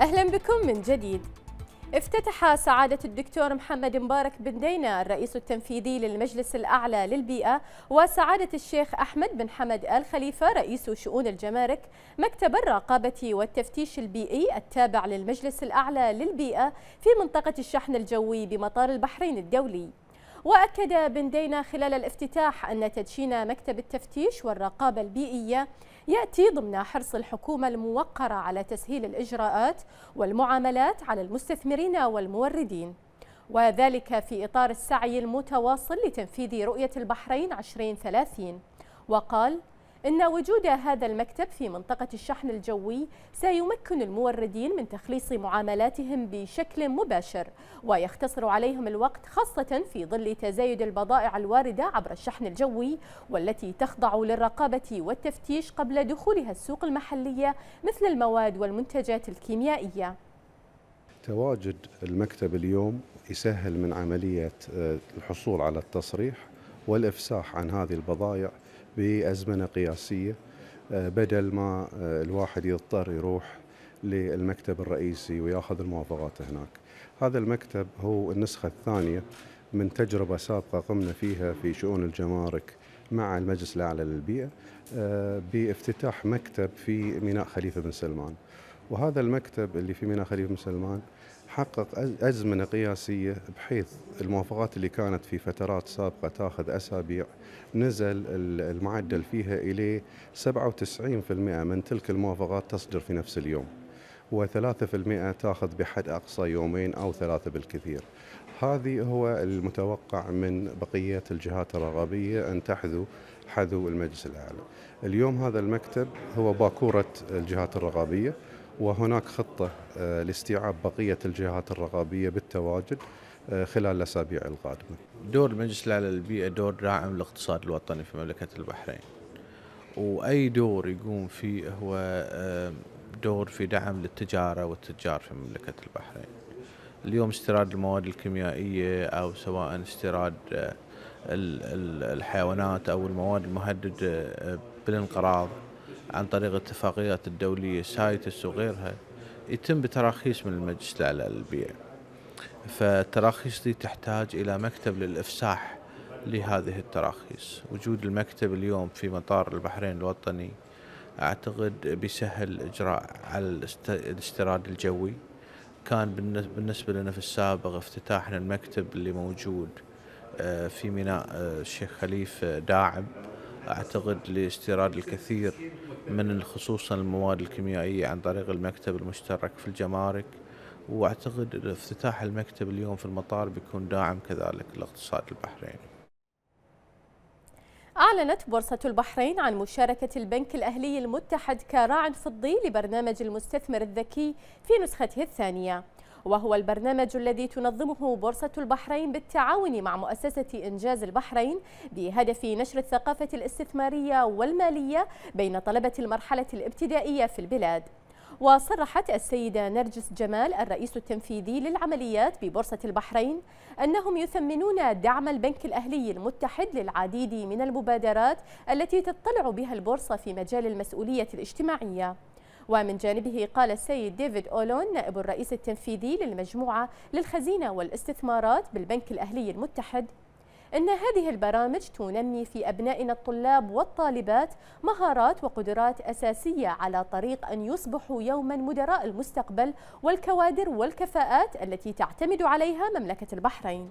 أهلا بكم من جديد افتتح سعادة الدكتور محمد مبارك بن دينا الرئيس التنفيذي للمجلس الأعلى للبيئة وسعادة الشيخ أحمد بن حمد الخليفة رئيس شؤون الجمارك مكتب الرقابة والتفتيش البيئي التابع للمجلس الأعلى للبيئة في منطقة الشحن الجوي بمطار البحرين الدولي وأكد بن دينا خلال الافتتاح أن تدشين مكتب التفتيش والرقابة البيئية يأتي ضمن حرص الحكومة الموقرة على تسهيل الإجراءات والمعاملات على المستثمرين والموردين وذلك في إطار السعي المتواصل لتنفيذ رؤية البحرين 2030 وقال أن وجود هذا المكتب في منطقة الشحن الجوي سيمكن الموردين من تخليص معاملاتهم بشكل مباشر ويختصر عليهم الوقت خاصة في ظل تزايد البضائع الواردة عبر الشحن الجوي والتي تخضع للرقابة والتفتيش قبل دخولها السوق المحلية مثل المواد والمنتجات الكيميائية تواجد المكتب اليوم يسهل من عملية آه، الحصول على التصريح والإفساح عن هذه البضائع بأزمنة قياسية آه، بدل ما آه، الواحد يضطر يروح للمكتب الرئيسي وياخذ الموافقات هناك هذا المكتب هو النسخة الثانية من تجربة سابقة قمنا فيها في شؤون الجمارك مع المجلس الأعلى للبيئة آه، بافتتاح مكتب في ميناء خليفة بن سلمان وهذا المكتب اللي في ميناء خليفة بن سلمان حقق أزمنة قياسية بحيث الموافقات اللي كانت في فترات سابقة تاخذ أسابيع نزل المعدل فيها إلى 97% من تلك الموافقات تصدر في نفس اليوم و3% تاخذ بحد أقصى يومين أو ثلاثة بالكثير هذه هو المتوقع من بقية الجهات الرغبية أن تحذو حذو المجلس الأعلى اليوم هذا المكتب هو باكورة الجهات الرغبية وهناك خطة آه، لاستيعاب بقية الجهات الرقابية بالتواجد آه، خلال الأسابيع القادمة دور المجلس الأعلى للبيئة دور داعم للاقتصاد الوطني في مملكة البحرين وأي دور يقوم فيه هو آه، دور في دعم للتجارة والتجار في مملكة البحرين اليوم استيراد المواد الكيميائية أو سواء استيراد الحيوانات أو المواد المهددة بالانقراض عن طريق اتفاقيات الدولية سايتس وغيرها يتم بتراخيص من المجلس الأعلى للبيع فالتراخيص دي تحتاج إلى مكتب للإفساح لهذه التراخيص وجود المكتب اليوم في مطار البحرين الوطني أعتقد بيسهل إجراء على الاستيراد الجوي كان بالنسبة لنا في السابق افتتاحنا المكتب اللي موجود آه، في ميناء آه، الشيخ خليفة آه، داعم أعتقد لاستيراد الكثير من خصوصا المواد الكيميائية عن طريق المكتب المشترك في الجمارك وأعتقد افتتاح المكتب اليوم في المطار بيكون داعم كذلك للاقتصاد البحريني أعلنت بورصة البحرين عن مشاركة البنك الأهلي المتحد كراع فضي لبرنامج المستثمر الذكي في نسخته الثانية وهو البرنامج الذي تنظمه بورصة البحرين بالتعاون مع مؤسسة إنجاز البحرين بهدف نشر الثقافة الاستثمارية والمالية بين طلبة المرحلة الابتدائية في البلاد وصرحت السيدة نرجس جمال الرئيس التنفيذي للعمليات ببورصة البحرين أنهم يثمنون دعم البنك الأهلي المتحد للعديد من المبادرات التي تطلع بها البورصة في مجال المسؤولية الاجتماعية ومن جانبه قال السيد ديفيد أولون نائب الرئيس التنفيذي للمجموعة للخزينة والاستثمارات بالبنك الأهلي المتحد إن هذه البرامج تنمي في أبنائنا الطلاب والطالبات مهارات وقدرات أساسية على طريق أن يصبحوا يوما مدراء المستقبل والكوادر والكفاءات التي تعتمد عليها مملكة البحرين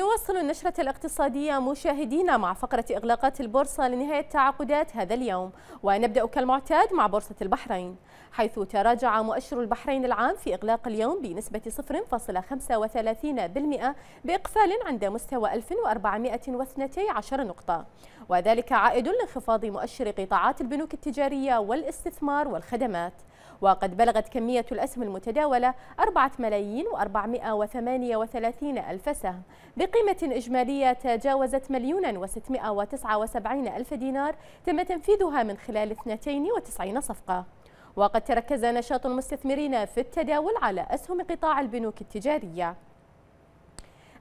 نواصل النشرة الاقتصادية مشاهدينا مع فقرة إغلاقات البورصة لنهاية تعاقدات هذا اليوم ونبدأ كالمعتاد مع بورصة البحرين حيث تراجع مؤشر البحرين العام في إغلاق اليوم بنسبة 0.35% بإقفال عند مستوى 1412 نقطة وذلك عائد لانخفاض مؤشر قطاعات البنوك التجارية والاستثمار والخدمات وقد بلغت كمية الأسهم المتداولة 4 ملايين و438 ألف سهم بقيمة إجمالية تجاوزت مليون و679 ألف دينار تم تنفيذها من خلال 92 صفقة وقد تركز نشاط المستثمرين في التداول على أسهم قطاع البنوك التجارية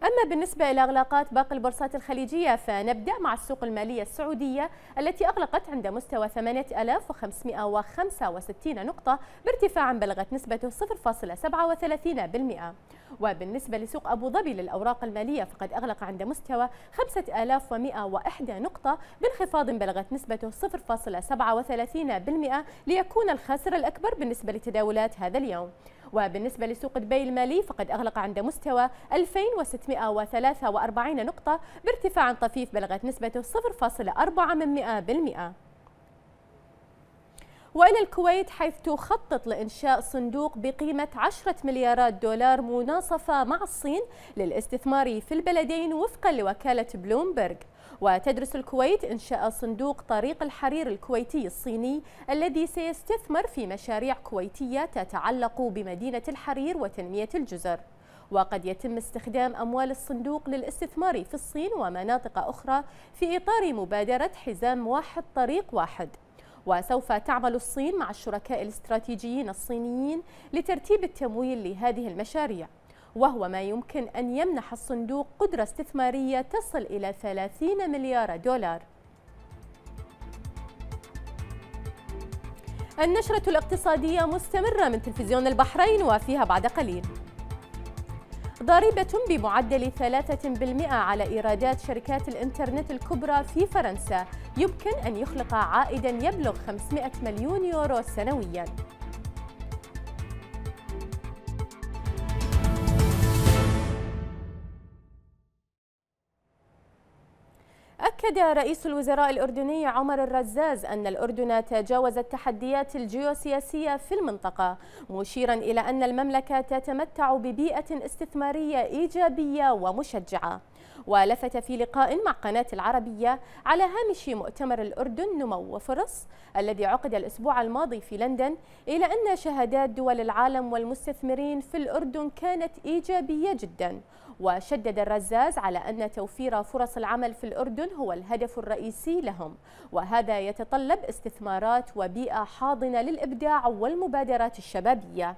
أما بالنسبة إلى إغلاقات باقي البورصات الخليجية فنبدأ مع السوق المالية السعودية التي أغلقت عند مستوى 8565 نقطة بارتفاع بلغت نسبته 0.37% وبالنسبة لسوق أبو ظبي للأوراق المالية فقد أغلق عند مستوى 5101 نقطة بانخفاض بلغت نسبته 0.37% ليكون الخاسر الأكبر بالنسبة لتداولات هذا اليوم وبالنسبة لسوق دبي المالي فقد أغلق عند مستوى 2643 نقطة بارتفاع طفيف بلغت نسبته 0.4 وإلى الكويت حيث تخطط لإنشاء صندوق بقيمة 10 مليارات دولار مناصفة مع الصين للاستثمار في البلدين وفقا لوكالة بلومبرغ وتدرس الكويت إنشاء صندوق طريق الحرير الكويتي الصيني الذي سيستثمر في مشاريع كويتية تتعلق بمدينة الحرير وتنمية الجزر وقد يتم استخدام أموال الصندوق للاستثمار في الصين ومناطق أخرى في إطار مبادرة حزام واحد طريق واحد وسوف تعمل الصين مع الشركاء الاستراتيجيين الصينيين لترتيب التمويل لهذه المشاريع وهو ما يمكن أن يمنح الصندوق قدرة استثمارية تصل إلى 30 مليار دولار النشرة الاقتصادية مستمرة من تلفزيون البحرين وفيها بعد قليل ضريبة بمعدل 3% على إيرادات شركات الإنترنت الكبرى في فرنسا يمكن أن يخلق عائدا يبلغ 500 مليون يورو سنوياً أكد رئيس الوزراء الأردني عمر الرزاز أن الأردن تجاوز التحديات الجيوسياسية في المنطقة مشيرا إلى أن المملكة تتمتع ببيئة استثمارية إيجابية ومشجعة ولفت في لقاء مع قناة العربية على هامش مؤتمر الأردن نمو وفرص الذي عقد الأسبوع الماضي في لندن إلى أن شهادات دول العالم والمستثمرين في الأردن كانت إيجابية جدا وشدد الرزاز على أن توفير فرص العمل في الأردن هو الهدف الرئيسي لهم وهذا يتطلب استثمارات وبيئة حاضنة للإبداع والمبادرات الشبابية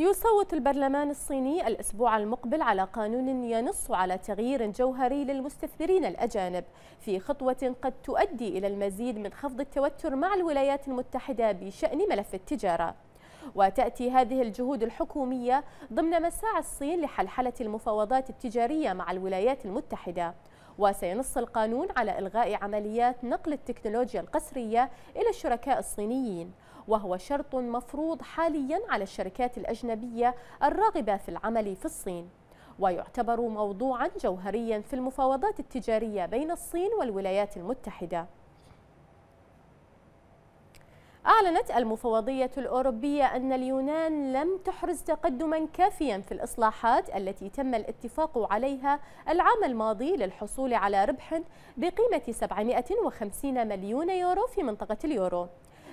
يصوت البرلمان الصيني الأسبوع المقبل على قانون ينص على تغيير جوهري للمستثمرين الأجانب في خطوة قد تؤدي إلى المزيد من خفض التوتر مع الولايات المتحدة بشأن ملف التجارة وتأتي هذه الجهود الحكومية ضمن مساعي الصين لحلحلة المفاوضات التجارية مع الولايات المتحدة وسينص القانون على إلغاء عمليات نقل التكنولوجيا القسرية إلى الشركاء الصينيين وهو شرط مفروض حاليا على الشركات الأجنبية الراغبة في العمل في الصين ويعتبر موضوعا جوهريا في المفاوضات التجارية بين الصين والولايات المتحدة أعلنت المفوضية الأوروبية أن اليونان لم تحرز تقدما كافيا في الإصلاحات التي تم الاتفاق عليها العام الماضي للحصول على ربح بقيمة 750 مليون يورو في منطقة اليورو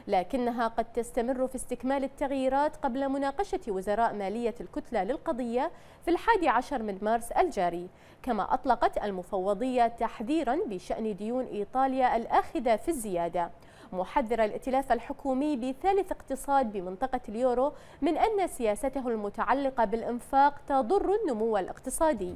لكنها قد تستمر في استكمال التغييرات قبل مناقشة وزراء مالية الكتلة للقضية في الحادي عشر من مارس الجاري كما أطلقت المفوضية تحذيرا بشأن ديون إيطاليا الآخذة في الزيادة محذر الائتلاف الحكومي بثالث اقتصاد بمنطقة اليورو من أن سياسته المتعلقة بالإنفاق تضر النمو الاقتصادي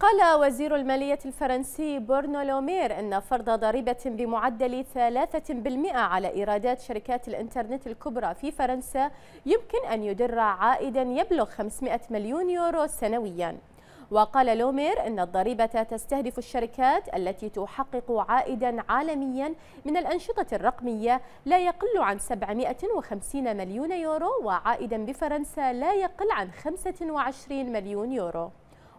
قال وزير المالية الفرنسي بورنو لومير أن فرض ضريبة بمعدل 3% على إيرادات شركات الإنترنت الكبرى في فرنسا يمكن أن يدر عائدا يبلغ 500 مليون يورو سنويا وقال لومير أن الضريبة تستهدف الشركات التي تحقق عائدا عالميا من الأنشطة الرقمية لا يقل عن 750 مليون يورو وعائدا بفرنسا لا يقل عن 25 مليون يورو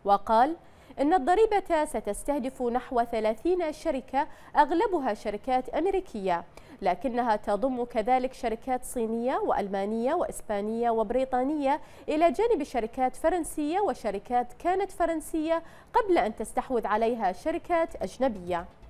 وقال إن الضريبة ستستهدف نحو 30 شركة أغلبها شركات أمريكية لكنها تضم كذلك شركات صينية وألمانية وإسبانية وبريطانية إلى جانب شركات فرنسية وشركات كانت فرنسية قبل أن تستحوذ عليها شركات أجنبية